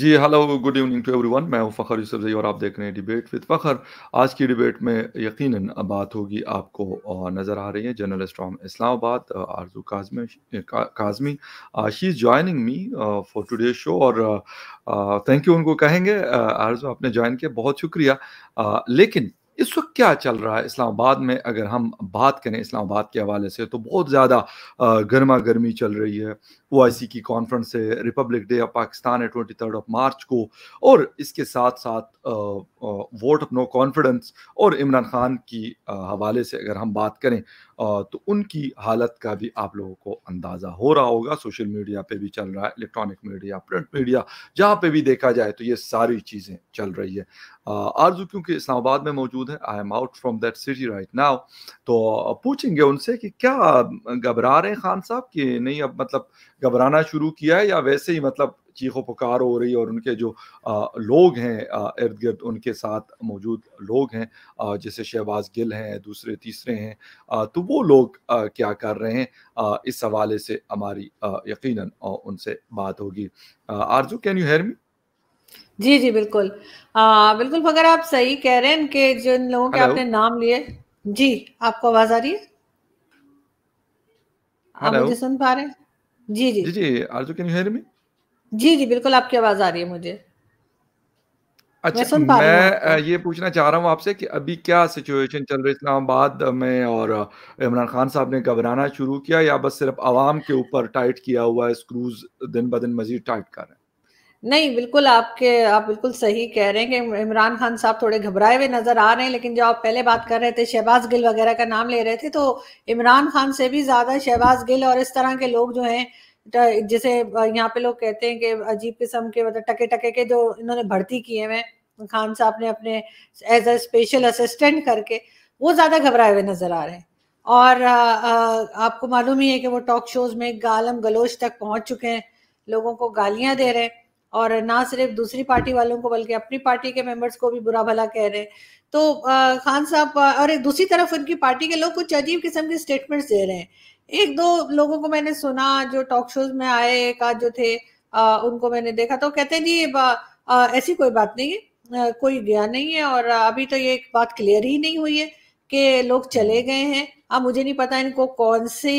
Ji hello good evening to everyone मैं फ़खर यूसुफ जई और आप देख रहे हैं डिबेट विद फ़खर आज की डिबेट में यकीनन बात होगी आपको नज़र आ रही है journalist from Islamabad Arzoo Kazmi Kazmi she is joining me for today show और थैंक यू उनको कहेंगे आरजू आपने ज्वाइन किया बहुत शुक्रिया लेकिन इस वक्त क्या चल रहा है इस्लामाबाद में अगर हम बात करें इस्लामाबाद के हवाले से तो बहुत ज़्यादा गर्मा गर्मी चल रही है ओ की कॉन्फ्रेंस है रिपब्लिक डे ऑफ पाकिस्तान है ट्वेंटी थर्ड ऑफ मार्च को और इसके साथ साथ वोट ऑफ नो कॉन्फिडेंस और इमरान खान की हवाले से अगर हम बात करें तो उनकी हालत का भी आप लोगों को अंदाज़ा हो रहा होगा सोशल मीडिया पे भी चल रहा है इलेक्ट्रॉनिक मीडिया प्रिंट मीडिया जहाँ पे भी देखा जाए तो ये सारी चीज़ें चल रही है आरजू क्योंकि इस्लामाबाद में मौजूद मौजूद है I am out from that city right now तो पूछेंगे उनसे कि क्या घबरा रहे हैं खान साहब कि नहीं अब मतलब घबराना शुरू किया है या वैसे ही मतलब चीखो पुकार हो रही है और उनके जो आ, लोग हैं इर्द गिर्द उनके साथ मौजूद लोग हैं जैसे शहबाज गिल हैं दूसरे तीसरे हैं आ, तो वो लोग आ, क्या कर रहे हैं आ, इस हवाले से हमारी यकीनन उनसे बात होगी Arzoo can you hear me जी जी बिल्कुल आ, बिल्कुल मगर आप सही कह रहे हैं कि जिन लोगों के आपने नाम लिए जी आपको आवाज आ रही है आप मुझे सुन पा रहे जी जी जी जी Arzoo can you hear me जी जी बिल्कुल आपकी आवाज आ रही है मुझे अच्छा मैं सुन मैं ये पूछना चाह रहा हूँ आपसे कि अभी क्या सिचुएशन चल रही है इस्लामाबाद में और इमरान खान साहब ने घबराना शुरू किया या बस सिर्फ आवाम के ऊपर टाइट किया हुआ है स्क्रूज दिन ब दिन मजीद टाइट कर रहे हैं नहीं बिल्कुल आपके आप बिल्कुल सही कह रहे हैं कि इमरान खान साहब थोड़े घबराए हुए नजर आ रहे हैं लेकिन जो आप पहले बात कर रहे थे शहबाज गिल वगैरह का नाम ले रहे थे तो इमरान खान से भी ज्यादा शहबाज गिल और इस तरह के लोग जो हैं जैसे यहाँ पे लोग कहते हैं कि अजीब किस्म के मतलब टके टके के जो इन्होंने भर्ती किए हुए खान साहब ने अपने एज अ स्पेशल असिस्टेंट करके वो ज्यादा घबराए हुए नजर आ रहे हैं और आ, आ, आपको मालूम ही है कि वो टॉक शोज में गालम गलोच तक पहुंच चुके हैं लोगों को गालियां दे रहे हैं और ना सिर्फ दूसरी पार्टी वालों को बल्कि अपनी पार्टी के मेंबर्स को भी बुरा भला कह रहे हैं तो खान साहब और दूसरी तरफ उनकी पार्टी के लोग कुछ अजीब किस्म के स्टेटमेंट्स दे रहे हैं एक दो लोगों को मैंने सुना जो टॉक शोज में आए एक जो थे उनको मैंने देखा तो कहते हैं जी ऐसी कोई बात नहीं है कोई गया नहीं है और अभी तो ये बात क्लियर ही नहीं हुई है कि लोग चले गए हैं अब मुझे नहीं पता इनको कौन सी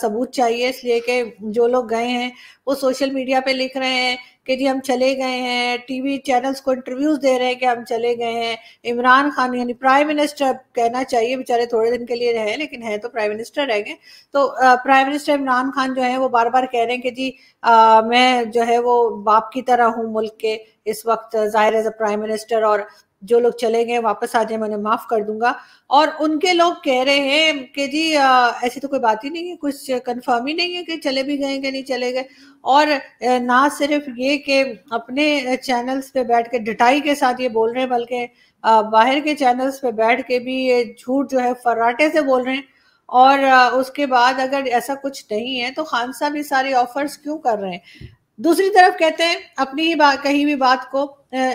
सबूत चाहिए इसलिए कि जो लोग गए हैं वो सोशल मीडिया पे लिख रहे हैं कि जी हम चले गए हैं टीवी चैनल्स को इंटरव्यूज दे रहे हैं कि हम चले गए हैं इमरान खान यानी प्राइम मिनिस्टर कहना चाहिए बेचारे थोड़े दिन के लिए रहे लेकिन है तो प्राइम मिनिस्टर रह गए तो प्राइम मिनिस्टर इमरान खान जो है वो बार बार कह रहे हैं कि जी आ, मैं जो है वो बाप की तरह हूँ मुल्क के इस वक्त जाहिर एज अ प्राइम मिनिस्टर और जो लोग चले गए वापस आ जाए मैंने माफ कर दूंगा और उनके लोग कह रहे हैं कि जी आ, ऐसी तो कोई बात ही नहीं है कुछ कंफर्म ही नहीं है कि चले भी गए कि नहीं चले गए और ना सिर्फ ये कि अपने चैनल्स पे बैठ के डटाई के साथ ये बोल रहे हैं बल्कि बाहर के चैनल्स पे बैठ के भी ये झूठ जो है फर्राटे से बोल रहे हैं और उसके बाद अगर ऐसा कुछ नहीं है तो खान साहब ये सारे ऑफर्स क्यों कर रहे हैं दूसरी तरफ कहते हैं अपनी ही बात कहीं भी बात को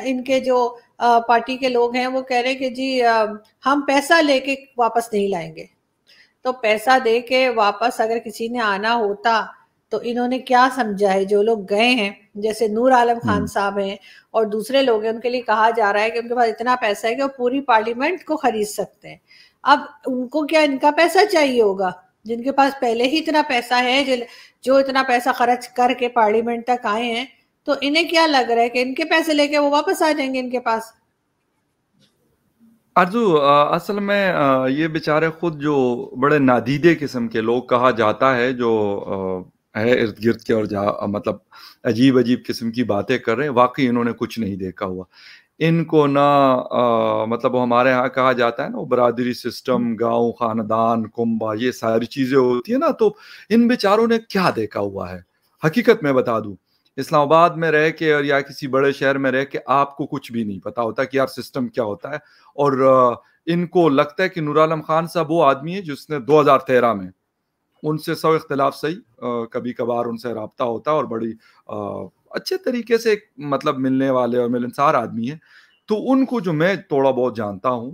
इनके जो पार्टी के लोग हैं वो कह रहे हैं कि जी हम पैसा लेके वापस नहीं लाएंगे तो पैसा दे के वापस अगर किसी ने आना होता तो इन्होंने क्या समझा है जो लोग गए हैं जैसे नूर आलम खान हम्म। साहब हैं और दूसरे लोग हैं उनके लिए कहा जा रहा है कि उनके पास इतना पैसा है कि वो पूरी पार्लियामेंट को खरीद सकते हैं अब उनको क्या इनका पैसा चाहिए होगा जिनके पास पहले ही इतना पैसा है जो इतना पैसा खर्च करके पार्लियामेंट तक आए हैं तो इन्हें क्या लग रहा है कि इनके पैसे लेके वो वापस आ जाएंगे इनके पास अर्जु असल में आ, ये बेचारे खुद जो बड़े नादीदे किस्म के लोग कहा जाता है जो आ, है इर्द गिर्द के और जा मतलब अजीब अजीब किस्म की बातें कर रहे हैं वाकई इन्होंने कुछ नहीं देखा हुआ इनको ना आ, मतलब वो हमारे यहाँ कहा जाता है ना बरादरी सिस्टम हम्म। गांव खानदान कुंबा ये सारी चीज़ें होती है ना तो इन बेचारों ने क्या देखा हुआ है हकीकत में बता दूँ इस्लामाबाद में रह के और या किसी बड़े शहर में रह के आपको कुछ भी नहीं पता होता कि यार सिस्टम क्या होता है और इनको लगता है कि नूरालम खान साहब वो आदमी है जिसने 2013 में उनसे सब इख्तलाफ सही कभी कभार उनसे रबता होता और बड़ी अच्छे तरीके से मतलब मिलने वाले और मिलनसार आदमी है तो उनको जो मैं थोड़ा बहुत जानता हूँ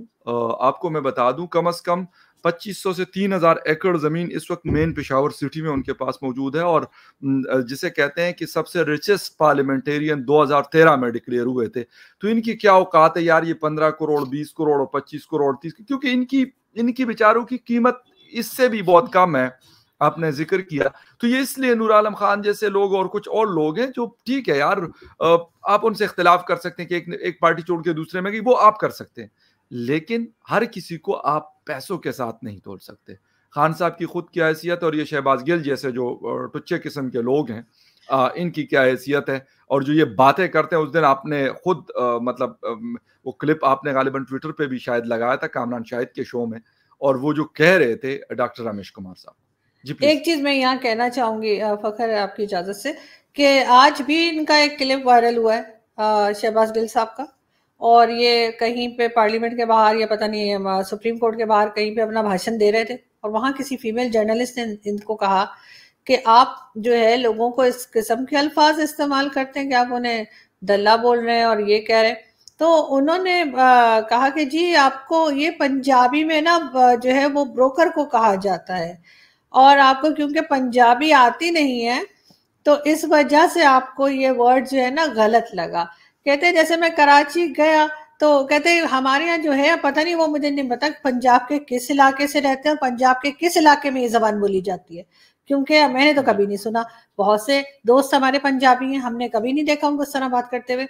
आपको मैं बता दूं कम अज़ कम 2500 से 3000 एकड़ ज़मीन इस वक्त मेन पिशावर सिटी में उनके पास मौजूद है और जिसे कहते हैं कि सबसे रिचेस्ट पार्लियामेंटेरियन 2013 में डिक्लेयर हुए थे तो इनकी क्या औकात है यार ये 15 करोड़ 20 करोड़ और 25 करोड़ 30 क्योंकि इनकी इनकी विचारों की कीमत इससे भी बहुत कम है आपने जिक्र किया तो ये इसलिए नूर आलम खान जैसे लोग और कुछ और लोग हैं जो ठीक है यार आप उनसे इख्तलाफ कर सकते हैं कि एक एक पार्टी छोड़ के दूसरे में गई वो आप कर सकते हैं लेकिन हर किसी को आप पैसों के साथ नहीं तोड़ सकते खान साहब की खुद क्या हैसियत और ये शहबाज गिल जैसे जो टुच्चे किस्म के लोग हैं आ, इनकी क्या हैसियत है और जो ये बातें करते हैं उस दिन आपने खुद आ, मतलब आ, वो क्लिप आपने गालिबा ट्विटर पे भी शायद लगाया था कामरान शाहिद के शो में और वो जो कह रहे थे डॉक्टर रमेश कुमार साहब एक चीज मैं यहाँ कहना चाहूंगी फखर आपकी इजाजत से कि आज भी इनका एक क्लिप वायरल हुआ है शहबाज गिल साहब का और ये कहीं पे पार्लियामेंट के बाहर या पता नहीं सुप्रीम कोर्ट के बाहर कहीं पे अपना भाषण दे रहे थे और वहां किसी फीमेल जर्नलिस्ट ने इनको कहा कि आप जो है लोगों को इस किस्म के अल्फाज इस्तेमाल करते हैं कि आप उन्हें दल्ला बोल रहे हैं और ये कह रहे हैं तो उन्होंने कहा कि जी आपको ये पंजाबी में ना जो है वो ब्रोकर को कहा जाता है और आपको क्योंकि पंजाबी आती नहीं है तो इस वजह से आपको ये वर्ड जो है ना गलत लगा कहते जैसे मैं कराची गया तो कहते हमारे यहाँ जो है पता नहीं वो मुझे नहीं पता पंजाब के किस इलाके से रहते हैं पंजाब के किस इलाके में ये जबान बोली जाती है क्योंकि मैंने तो कभी नहीं सुना बहुत से दोस्त हमारे पंजाबी हैं हमने कभी नहीं देखा उनको सना बात करते हुए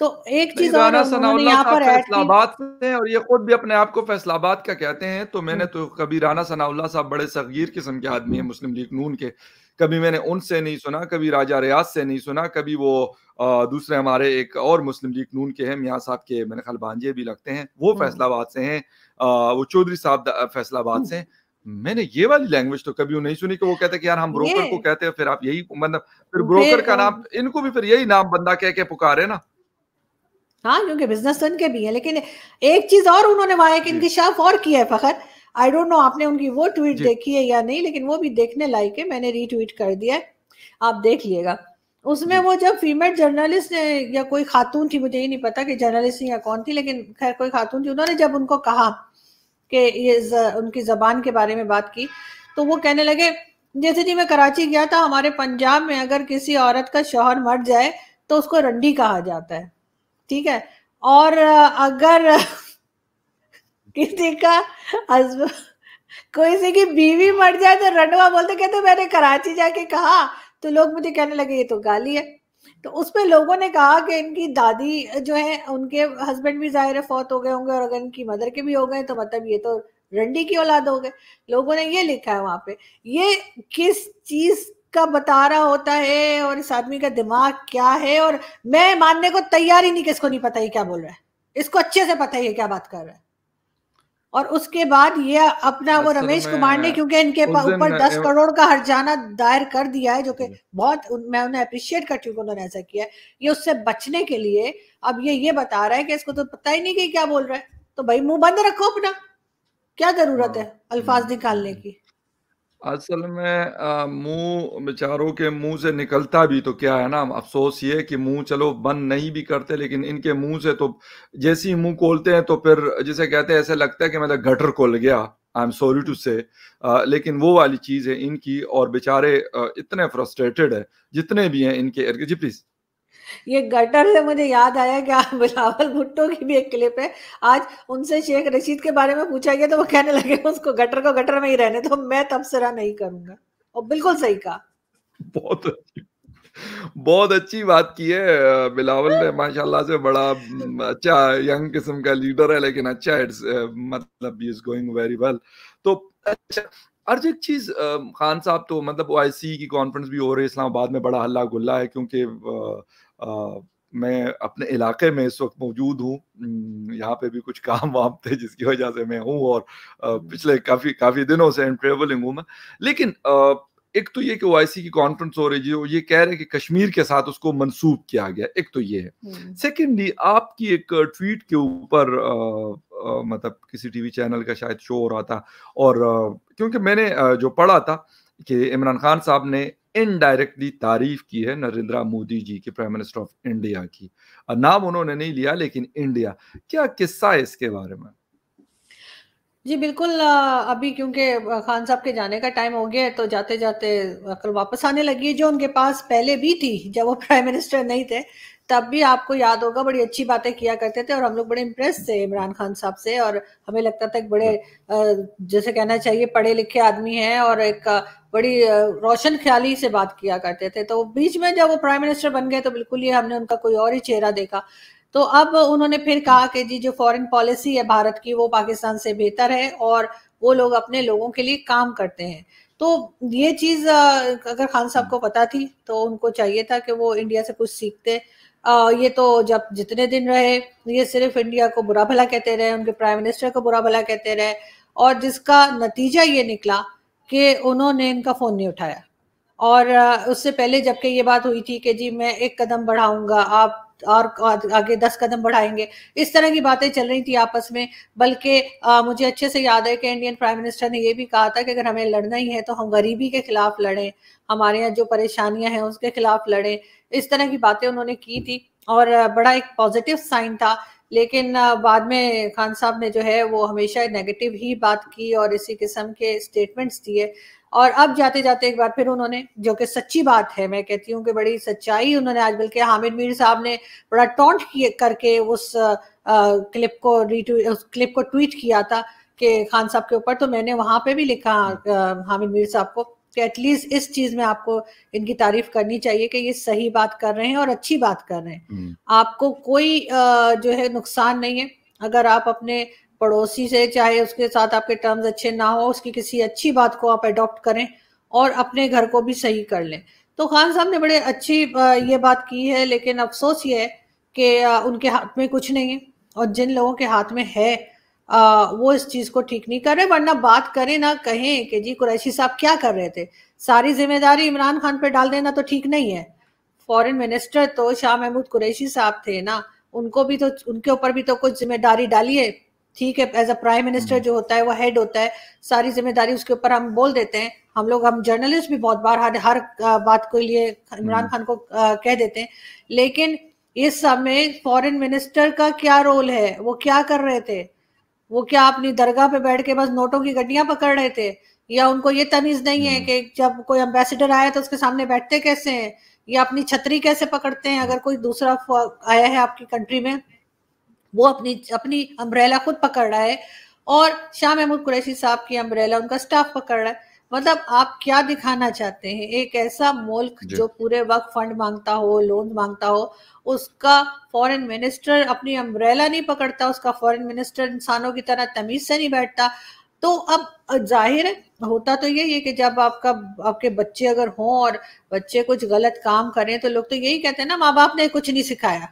तो एक चीज और यहाँ पर फैसलाबाद से और ये खुद भी अपने आप को फैसलाबाद का कहते हैं तो मैंने हम्म। तो कभी राना सनाउल्ला साहब बड़े सगीर किस्म के आदमी है मुस्लिम लीग नून के कभी मैंने उनसे नहीं सुना कभी राजा रियाज से नहीं सुना कभी वो आ, दूसरे हमारे एक और मुस्लिम लीग नून के हैं मियाँ साहब के मेरे ख्याल भांजे भी लगते हैं वो हम्म। फैसलाबाद से हैं वो चौधरी साहब फैसलाबाद हम्म। से हैं मैंने ये वाली लैंग्वेज तो कभी नहीं सुनी कि वो कहते कि यार हम ब्रोकर को कहते हैं फिर आप यही मतलब फिर ब्रोकर का नाम इनको भी फिर यही नाम बंदा कह के पुकारे ना हाँ क्योंकि बिजनेस तो के भी है लेकिन एक चीज और उन्होंने वहां एक इंकशाफ और किया है फखर आई डोंट नो आपने उनकी वो ट्वीट देखी है या नहीं लेकिन वो भी देखने लायक है मैंने रीट्वीट कर दिया है आप देख लिएगा उसमें वो जब फीमेल जर्नलिस्ट ने या कोई खातून थी मुझे ये नहीं पता कि जर्नलिस्ट या कौन थी लेकिन खैर कोई खातून थी उन्होंने जब उनको कहा के ये ज, uh, उनकी जबान के बारे में बात की तो वो कहने लगे जैसे जी मैं कराची गया था हमारे पंजाब में अगर किसी औरत का शोहर मर जाए तो उसको रंडी कहा जाता है ठीक है और uh, अगर किसी का हजब कोई की बीवी मर जाए तो रंडवा बोलते कहते मैंने कराची जाके कहा तो लोग मुझे कहने लगे ये तो गाली है तो उसमें लोगों ने कहा कि इनकी दादी जो है उनके हस्बैंड भी जाहिर फौत हो गए होंगे और अगर इनकी मदर के भी हो गए तो मतलब ये तो रंडी की औलाद हो गए लोगों ने ये लिखा है वहां पे ये किस चीज का बता रहा होता है और इस आदमी का दिमाग क्या है और मैं मानने को तैयार ही नहीं कि इसको नहीं पता ही क्या बोल रहा है इसको अच्छे से पता ही है क्या बात कर रहा है और उसके बाद ये अपना वो रमेश कुमार ने क्योंकि इनके ऊपर दस करोड़ का हर्जाना दायर कर दिया है जो कि बहुत मैं उन्हें अप्रिशिएट करती हूँ उन्होंने ऐसा किया है ये उससे बचने के लिए अब ये ये बता रहा है कि इसको तो पता ही नहीं कि क्या बोल रहा है तो भाई मुंह बंद रखो अपना क्या जरूरत हाँ, है अल्फाज निकालने हम्म। की असल में मुंह बेचारों के मुंह से निकलता भी तो क्या है ना, अफ़सोस ये कि मुंह चलो बंद नहीं भी करते लेकिन इनके मुंह से तो जैसे ही मुंह खोलते हैं तो फिर जिसे कहते हैं ऐसे लगता है कि मतलब गटर खोल गया, आई एम सॉरी टू से लेकिन वो वाली चीज़ है इनकी और बेचारे इतने फ्रस्ट्रेटेड है जितने भी हैं इनके जी, प्लीज़। ये गटर से मुझे याद आया कि आप बिलावल भुट्टो की भी एक क्लिप है आज उनसे शेख रशीद के बारे में पूछा गया तो वो कहने लगे उसको गटर को गटर में ही रहने तो मैं तबसरा नहीं करूंगा और बिल्कुल सही कहा बहुत बहुत अच्छी बात की है बिलावल ने माशाल्लाह से बड़ा अच्छा यंग किस्म का लीडर है लेकिन अच्छा इट्स मतलब इज गोइंग वेरी वेल तो अच्छा अर्ज एक चीज खान साहब तो मतलब ओ की कॉन्फ्रेंस भी हो रही है इस्लामाबाद में बड़ा हल्ला गुल्ला है क्योंकि मैं अपने इलाके में इस वक्त मौजूद हूँ यहाँ पे भी कुछ काम वाम थे जिसकी वजह से मैं हूँ और पिछले काफ़ी काफ़ी दिनों से ट्रेवलिंग हूँ मैं लेकिन एक तो ये कि ओआईसी की कॉन्फ्रेंस हो रही है ये कह रहे हैं कि कश्मीर के साथ उसको मंसूब किया गया एक तो ये है सेकेंडली हम्म। आपकी एक ट्वीट के ऊपर मतलब किसी टीवी चैनल का शायद शो हो रहा था और क्योंकि मैंने जो पढ़ा था कि इमरान खान साहब ने इनडायरेक्टली तारीफ की है नरेंद्र मोदी जी की प्राइम मिनिस्टर ऑफ इंडिया की नाम उन्होंने नहीं लिया लेकिन इंडिया क्या किस्सा है इसके बारे में जी बिल्कुल अभी क्योंकि खान साहब के जाने का टाइम हो गया है तो जाते जाते अकल वापस आने लगी है जो उनके पास पहले भी थी जब वो प्राइम मिनिस्टर नहीं थे तब भी आपको याद होगा बड़ी अच्छी बातें किया करते थे और हम लोग बड़े इम्प्रेस थे इमरान खान साहब से और हमें लगता था एक बड़े जैसे कहना चाहिए पढ़े लिखे आदमी हैं और एक बड़ी रोशन ख्याली से बात किया करते थे तो बीच में जब वो प्राइम मिनिस्टर बन गए तो बिल्कुल ये हमने उनका कोई और ही चेहरा देखा तो अब उन्होंने फिर कहा कि जी जो फॉरेन पॉलिसी है भारत की वो पाकिस्तान से बेहतर है और वो लोग अपने लोगों के लिए काम करते हैं तो ये चीज अगर खान साहब को पता थी तो उनको चाहिए था कि वो इंडिया से कुछ सीखते आ, ये तो जब जितने दिन रहे ये सिर्फ इंडिया को बुरा भला कहते रहे उनके प्राइम मिनिस्टर को बुरा भला कहते रहे और जिसका नतीजा ये निकला कि उन्होंने इनका फोन नहीं उठाया और उससे पहले जबकि ये बात हुई थी कि जी मैं एक कदम बढ़ाऊंगा आप और आगे दस कदम बढ़ाएंगे इस तरह की बातें चल रही थी आपस में बल्कि मुझे अच्छे से याद है कि इंडियन प्राइम मिनिस्टर ने यह भी कहा था कि अगर हमें लड़ना ही है तो हम गरीबी के खिलाफ लड़ें हमारे यहाँ जो परेशानियां हैं उसके खिलाफ लड़ें इस तरह की बातें उन्होंने की थी और बड़ा एक पॉजिटिव साइन था लेकिन बाद में खान साहब ने जो है वो हमेशा नेगेटिव ही बात की और इसी किस्म के स्टेटमेंट्स दिए और अब जाते जाते एक बार फिर उन्होंने जो कि सच्ची बात है मैं कहती हूँ कि बड़ी सच्चाई उन्होंने आज बल्कि हामिद मीर साहब ने बड़ा टॉन्ट करके उस आ, क्लिप को उस क्लिप को ट्वीट किया था कि खान साहब के ऊपर तो मैंने वहां पे भी लिखा हामिद मीर साहब को कि एटलीस्ट इस चीज में आपको इनकी तारीफ करनी चाहिए कि ये सही बात कर रहे हैं और अच्छी बात कर रहे हैं हम्म। आपको कोई जो है नुकसान नहीं है अगर आप अपने पड़ोसी से चाहे उसके साथ आपके टर्म्स अच्छे ना हो उसकी किसी अच्छी बात को आप अडॉप्ट करें और अपने घर को भी सही कर लें तो खान साहब ने बड़े अच्छी ये बात की है लेकिन अफसोस ये है कि उनके हाथ में कुछ नहीं है और जिन लोगों के हाथ में है वो इस चीज़ को ठीक नहीं कर रहे वरना बात करें ना कहें कि जी कुरैशी साहब क्या कर रहे थे सारी जिम्मेदारी इमरान खान पर डाल देना तो ठीक नहीं है फॉरेन मिनिस्टर तो शाह महमूद कुरैशी साहब थे ना उनको भी तो उनके ऊपर भी तो कुछ जिम्मेदारी डालिए ठीक है एज अ प्राइम मिनिस्टर जो होता है वो हेड होता है सारी जिम्मेदारी उसके ऊपर हम बोल देते हैं हम लोग हम जर्नलिस्ट भी बहुत बार हर हर बात के लिए इमरान हम्म। खान को कह देते हैं लेकिन इस समय फॉरेन मिनिस्टर का क्या रोल है वो क्या कर रहे थे वो क्या अपनी दरगाह पे बैठ के बस नोटों की गड्डियां पकड़ रहे थे या उनको ये तमीज नहीं है हम्म। कि जब कोई एम्बेसडर आया तो उसके सामने बैठते कैसे हैं या अपनी छतरी कैसे पकड़ते हैं अगर कोई दूसरा आया है आपकी कंट्री में वो अपनी अपनी अम्ब्रेला खुद पकड़ रहा है और शाह महमूद कुरैशी साहब की अम्ब्रेला उनका स्टाफ पकड़ रहा है मतलब आप क्या दिखाना चाहते हैं एक ऐसा मुल्क जो पूरे वक्त फंड मांगता हो लोन मांगता हो उसका फॉरेन मिनिस्टर अपनी अम्ब्रेला नहीं पकड़ता उसका फॉरेन मिनिस्टर इंसानों की तरह तमीज से नहीं बैठता तो अब जाहिर है होता तो यही है कि जब आपका आपके बच्चे अगर हों और बच्चे कुछ गलत काम करें तो लोग तो यही कहते हैं ना माँ बाप ने कुछ नहीं सिखाया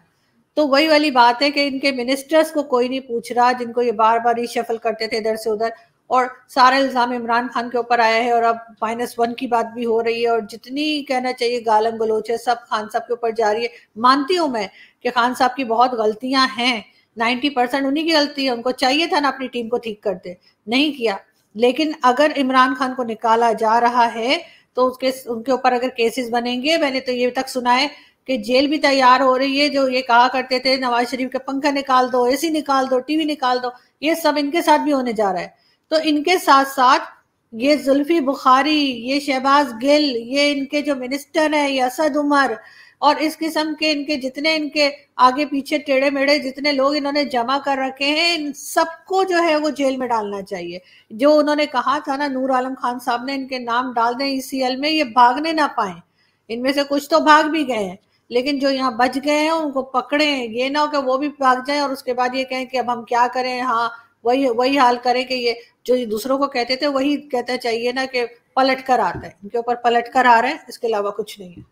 तो वही वाली बात है कि इनके मिनिस्टर्स को कोई नहीं पूछ रहा जिनको ये बार बार रिशफल करते थे इधर से उधर और सारा इल्ज़ाम इमरान खान के ऊपर आया है और अब माइनस वन की बात भी हो रही है और जितनी कहना चाहिए गालम गलोच है सब खान साहब के ऊपर जा रही है मानती हूँ मैं कि खान साहब की बहुत गलतियाँ हैं नाइन्टी परसेंट उन्हीं की गलती है उनको चाहिए था ना अपनी टीम को ठीक करते नहीं किया लेकिन अगर इमरान खान को निकाला जा रहा है तो उसके उनके ऊपर अगर केसेस बनेंगे मैंने तो ये तक सुना है कि जेल भी तैयार हो रही है जो ये कहा करते थे नवाज शरीफ के पंखा निकाल दो एसी निकाल दो टीवी निकाल दो ये सब इनके साथ भी होने जा रहा है तो इनके साथ साथ ये जुल्फी बुखारी ये शहबाज गिल ये इनके जो मिनिस्टर हैं ये असद उमर और इस किस्म के इनके जितने इनके आगे पीछे टेढ़े मेढ़े जितने लोग इन्होंने जमा कर रखे हैं इन सबको जो है वो जेल में डालना चाहिए जो उन्होंने कहा था ना नूर आलम खान साहब ने इनके नाम डाल दें ई में ये भागने ना पाए इनमें से कुछ तो भाग भी गए हैं लेकिन जो यहाँ बच गए हैं उनको पकड़े ये ना हो कि वो भी भाग जाए और उसके बाद ये कहें कि अब हम क्या करें हाँ वही वही हाल करें कि ये जो ये दूसरों को कहते थे वही कहते चाहिए ना कि पलट कर आता है इनके ऊपर पलट कर आ रहे हैं इसके अलावा कुछ नहीं है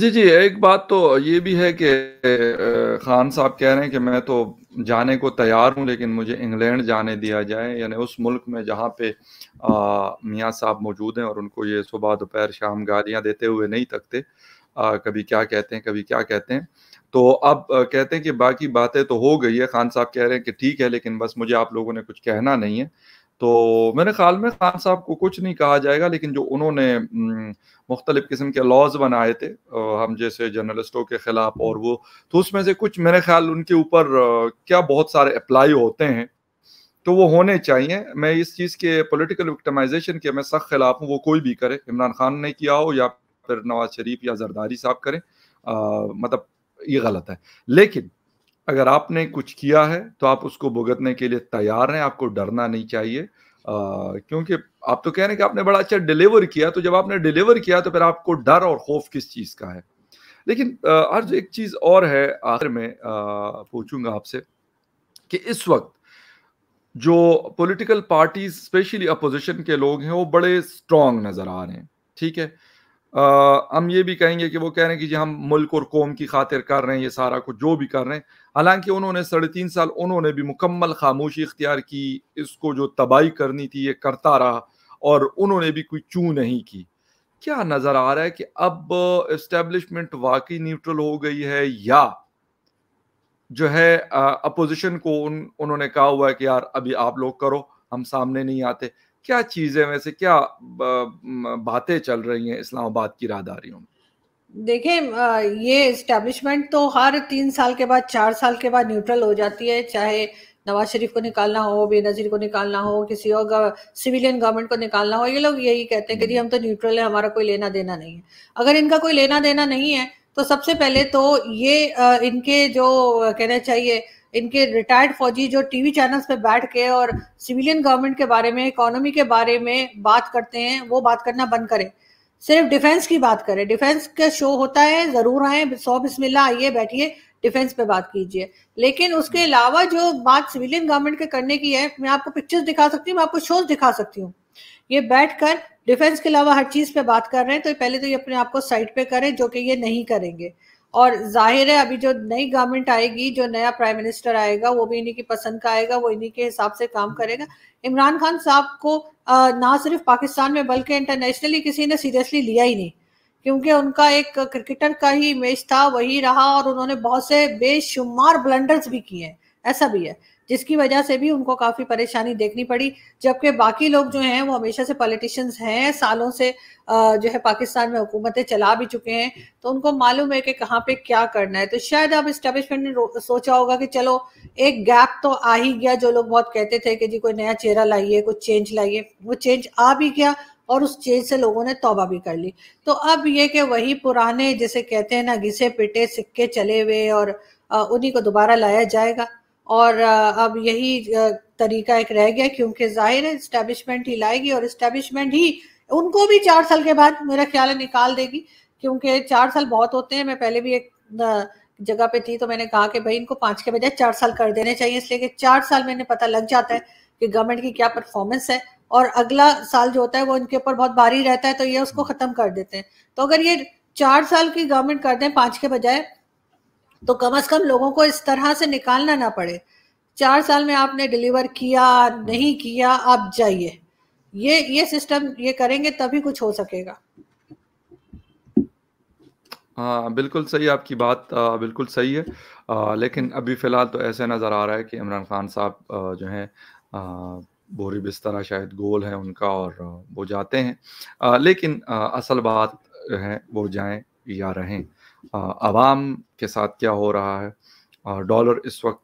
जी जी एक बात तो ये भी है कि खान साहब कह रहे हैं कि मैं तो जाने को तैयार हूँ लेकिन मुझे इंग्लैंड जाने दिया जाए यानी उस मुल्क में जहाँ पे मियाँ साहब मौजूद हैं और उनको ये सुबह दोपहर शाम गालियाँ देते हुए नहीं तकते आ, कभी क्या कहते हैं कभी क्या कहते हैं तो अब कहते हैं कि बाकी बातें तो हो गई है खान साहब कह रहे हैं कि ठीक है लेकिन बस मुझे आप लोगों ने कुछ कहना नहीं है तो मेरे ख्याल में खान साहब को कुछ नहीं कहा जाएगा लेकिन जो उन्होंने मुख्तलिफ किस्म के लॉज बनाए थे हम जैसे जर्नलिस्टों के ख़िलाफ़ और वो तो उसमें से कुछ मेरे ख्याल उनके ऊपर क्या बहुत सारे अप्लाई होते हैं तो वो होने चाहिए मैं इस चीज़ के पॉलिटिकल विक्टमाइजेशन के मैं सख्त खिलाफ हूँ वो कोई भी करे इमरान खान ने किया हो या फिर नवाज शरीफ या जरदारी साहब करें आ, मतलब ये गलत है लेकिन अगर आपने कुछ किया है तो आप उसको भुगतने के लिए तैयार हैं आपको डरना नहीं चाहिए क्योंकि आप तो कह रहे हैं कि आपने बड़ा अच्छा डिलीवर किया तो जब आपने डिलीवर किया तो फिर आपको डर और खौफ किस चीज़ का है लेकिन अर्ज एक चीज़ और है आखिर में पूछूंगा आपसे कि इस वक्त जो पॉलिटिकल पार्टीज स्पेशली अपोजिशन के लोग हैं वो बड़े स्ट्रॉन्ग नज़र आ रहे हैं ठीक है आ, हम ये भी कहेंगे कि वो कह रहे हैं कि जी हम मुल्क और कौम की खातिर कर रहे हैं ये सारा कुछ जो भी कर रहे हैं हालांकि उन्होंने साढ़े तीन साल उन्होंने भी मुकम्मल खामोशी इख्तियार की इसको जो तबाही करनी थी ये करता रहा और उन्होंने भी कोई चू नहीं की क्या नज़र आ रहा है कि अब इस्टेब्लिशमेंट वाकई न्यूट्रल हो गई है या जो है अपोजिशन को उन उन्होंने कहा हुआ है कि यार अभी आप लोग करो हम सामने नहीं आते क्या चीज़ें वैसे क्या बातें चल रही हैं इस्लामाबाद की राहदारियों में देखें ये इस्टेब्लिशमेंट तो हर तीन साल के बाद चार साल के बाद न्यूट्रल हो जाती है चाहे नवाज शरीफ को निकालना हो बेनजीर को निकालना हो किसी और सिविलियन गवर्नमेंट को निकालना हो ये लोग यही कहते हैं कि हम्म। हम तो न्यूट्रल है हमारा कोई लेना देना नहीं है अगर इनका कोई लेना देना नहीं है तो सबसे पहले तो ये इनके जो कहना चाहिए इनके रिटायर्ड फौजी जो टीवी चैनल्स पे बैठ के और सिविलियन गवर्नमेंट के बारे में इकोनॉमी के बारे में बात करते हैं वो बात करना बंद करें सिर्फ डिफेंस की बात करें डिफेंस का शो होता है जरूर आए सौ बिस्मिल्ला आइए बैठिए डिफेंस पे बात कीजिए लेकिन उसके हम्म। अलावा जो बात सिविलियन गवर्नमेंट के करने की है मैं आपको पिक्चर्स दिखा सकती हूँ मैं आपको शोज दिखा सकती हूँ ये बैठकर डिफेंस के अलावा हर चीज पे बात कर रहे हैं तो पहले तो ये अपने आप को साइड पे करें जो कि ये नहीं करेंगे और जाहिर है अभी जो नई गवर्नमेंट आएगी जो नया प्राइम मिनिस्टर आएगा वो भी इन्हीं की पसंद का आएगा वो इन्हीं के हिसाब से काम करेगा इमरान खान साहब को ना सिर्फ पाकिस्तान में बल्कि इंटरनेशनली किसी ने सीरियसली लिया ही नहीं क्योंकि उनका एक क्रिकेटर का ही इमेज था वही रहा और उन्होंने बहुत से बेशुमार ब्लंडर्स भी किए हैं ऐसा भी है जिसकी वजह से भी उनको काफी परेशानी देखनी पड़ी जबकि बाकी लोग जो हैं वो हमेशा से पॉलिटिशियंस हैं सालों से जो है पाकिस्तान में हुकूमतें चला भी चुके हैं तो उनको मालूम है कि कहाँ पे क्या करना है तो शायद अब इस्टेब्लिशमेंट ने सोचा होगा कि चलो एक गैप तो आ ही गया जो लोग बहुत कहते थे कि जी कोई नया चेहरा लाइए कुछ चेंज लाइए वो चेंज आ भी गया और उस चेंज से लोगों ने तौबा भी कर ली तो अब ये कि वही पुराने जिसे कहते हैं ना घिसे पिटे सिक्के चले हुए और उन्हीं को दोबारा लाया जाएगा और अब यही तरीका एक रह गया क्योंकि जाहिर है इस्टेब्लिशमेंट ही लाएगी और इस्टेब्लिशमेंट ही उनको भी चार साल के बाद मेरा ख्याल है निकाल देगी क्योंकि चार साल बहुत होते हैं मैं पहले भी एक जगह पे थी तो मैंने कहा कि भाई इनको पाँच के बजाय चार साल कर देने चाहिए इसलिए कि चार साल में इन्हें पता लग जाता है कि गवर्नमेंट की क्या परफॉर्मेंस है और अगला साल जो होता है वो इनके ऊपर बहुत भारी रहता है तो ये उसको ख़त्म कर देते हैं तो अगर ये चार साल की गवर्नमेंट कर दें पाँच के बजाय तो कम अज कम लोगों को इस तरह से निकालना ना पड़े चार साल में आपने डिलीवर किया नहीं किया आप जाइए ये ये सिस्टम ये करेंगे तभी कुछ हो सकेगा हाँ बिल्कुल सही आपकी बात आ, बिल्कुल सही है आ, लेकिन अभी फ़िलहाल तो ऐसे नज़र आ रहा है कि इमरान खान साहब जो हैं बोरी बिस्तर शायद गोल है उनका और वो जाते हैं आ, लेकिन आ, असल बात है वो जाएं या रहें आवाम के साथ क्या हो रहा है और डॉलर इस वक्त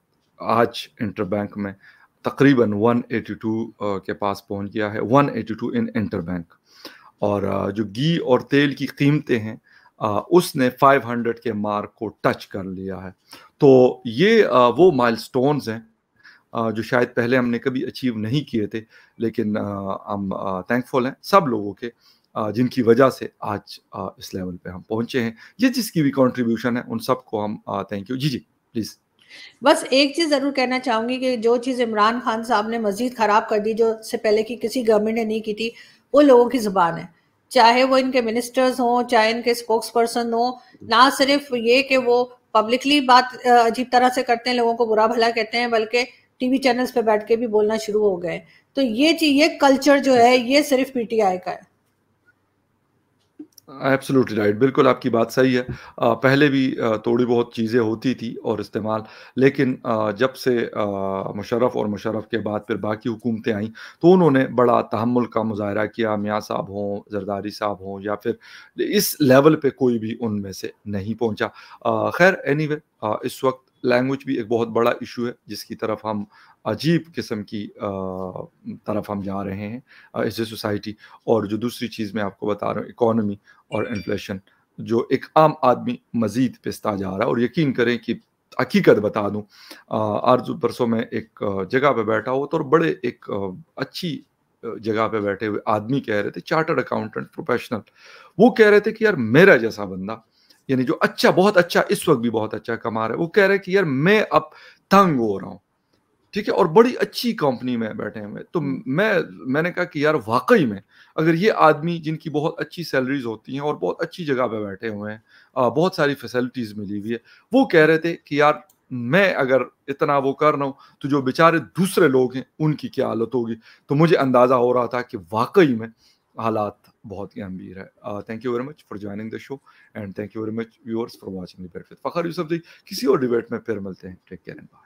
आज इंटरबैंक में तकरीबन 182 के पास पहुंच गया है 182 इन इंटरबैंक और जो घी और तेल की कीमतें हैं उसने 500 के मार्क को टच कर लिया है तो ये वो माइलस्टोन्स हैं जो शायद पहले हमने कभी अचीव नहीं किए थे लेकिन हम थैंकफुल हैं सब लोगों के जिनकी वजह से आज इस लेवल पे हम पहुंचे हैं ये जिसकी भी कंट्रीब्यूशन है उन सबको हम थैंक यू जी जी प्लीज़ बस एक चीज जरूर कहना चाहूंगी कि जो चीज इमरान खान साहब ने मजीद खराब कर दी जो से पहले की किसी गवर्नमेंट ने नहीं की थी वो लोगों की जुबान है चाहे वो इनके मिनिस्टर्स हों चाहे इनके स्पोक्स पर्सन हों ना सिर्फ ये कि वो पब्लिकली बात अजीब तरह से करते हैं लोगों को बुरा भला कहते हैं बल्कि टीवी चैनल्स पे बैठ के भी बोलना शुरू हो गए तो ये चीज ये कल्चर जो है ये सिर्फ पीटीआई का है एब्सोल्युटली राइट बिल्कुल आपकी बात सही है आ, पहले भी थोड़ी बहुत चीज़ें होती थी और इस्तेमाल लेकिन आ, जब से मुशरफ और मुशरफ के बाद फिर बाकी हुकूमतें आईं तो उन्होंने बड़ा तहमुल का मुजाहरा किया मियाँ साहब हों जरदारी साहब हों या फिर इस लेवल पे कोई भी उनमें से नहीं पहुँचा खैर एनी anyway, इस वक्त लैंग्वेज भी एक बहुत बड़ा इशू है जिसकी तरफ हम अजीब किस्म की तरफ हम जा रहे हैं एज ए सोसाइटी और जो दूसरी चीज़ मैं आपको बता रहा हूँ इकोनॉमी और इन्फ्लेशन जो एक आम आदमी मज़ीद पिसता जा रहा है और यकीन करें कि हकीकत बता दूं आज परसों में एक जगह पे बैठा हुआ तो और बड़े एक अच्छी जगह पे बैठे हुए आदमी कह रहे थे चार्टर्ड अकाउंटेंट प्रोफेशनल वो कह रहे थे कि यार मेरा जैसा बंदा यानी जो अच्छा बहुत अच्छा इस वक्त भी बहुत अच्छा कमा रहा है वो कह रहे हैं कि यार मैं अब तंग हो रहा हूँ ठीक है और बड़ी अच्छी कंपनी में बैठे हुए तो हम्म। मैं मैंने कहा कि यार वाकई में अगर ये आदमी जिनकी बहुत अच्छी सैलरीज होती हैं और बहुत अच्छी जगह पे बैठे हुए हैं बहुत सारी फैसिलिटीज़ मिली हुई है वो कह रहे थे कि यार मैं अगर इतना वो कर रहा हूँ तो जो बेचारे दूसरे लोग हैं उनकी क्या हालत होगी तो मुझे अंदाज़ा हो रहा था कि वाकई में हालात बहुत गंभीर है thank you very much for joining the show and thank you very much viewers for watching Fakhar Yusuf ji किसी और डिबेट में फिर मिलते हैं टेक केयर एंड बाय